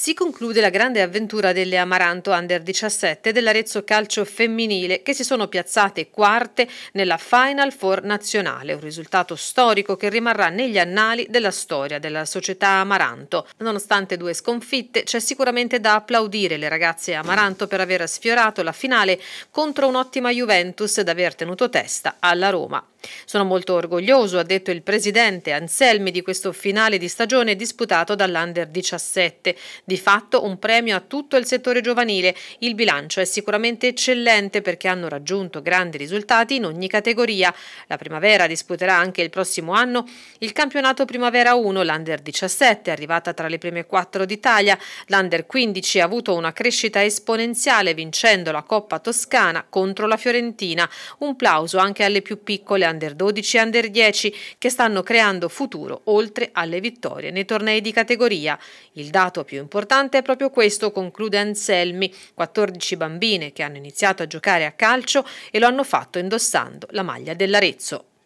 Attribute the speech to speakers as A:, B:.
A: Si conclude la grande avventura delle Amaranto Under 17 dell'Arezzo Calcio Femminile che si sono piazzate quarte nella Final Four nazionale, un risultato storico che rimarrà negli annali della storia della società Amaranto. Nonostante due sconfitte c'è sicuramente da applaudire le ragazze Amaranto per aver sfiorato la finale contro un'ottima Juventus ed aver tenuto testa alla Roma. Sono molto orgoglioso, ha detto il presidente Anselmi, di questo finale di stagione disputato dall'Under 17. Di fatto un premio a tutto il settore giovanile. Il bilancio è sicuramente eccellente perché hanno raggiunto grandi risultati in ogni categoria. La primavera disputerà anche il prossimo anno il campionato Primavera 1, l'Under 17, arrivata tra le prime quattro d'Italia. L'Under 15 ha avuto una crescita esponenziale vincendo la Coppa Toscana contro la Fiorentina. Un plauso anche alle più piccole Under under 12 e under 10 che stanno creando futuro oltre alle vittorie nei tornei di categoria. Il dato più importante è proprio questo, conclude Anselmi, 14 bambine che hanno iniziato a giocare a calcio e lo hanno fatto indossando la maglia dell'Arezzo.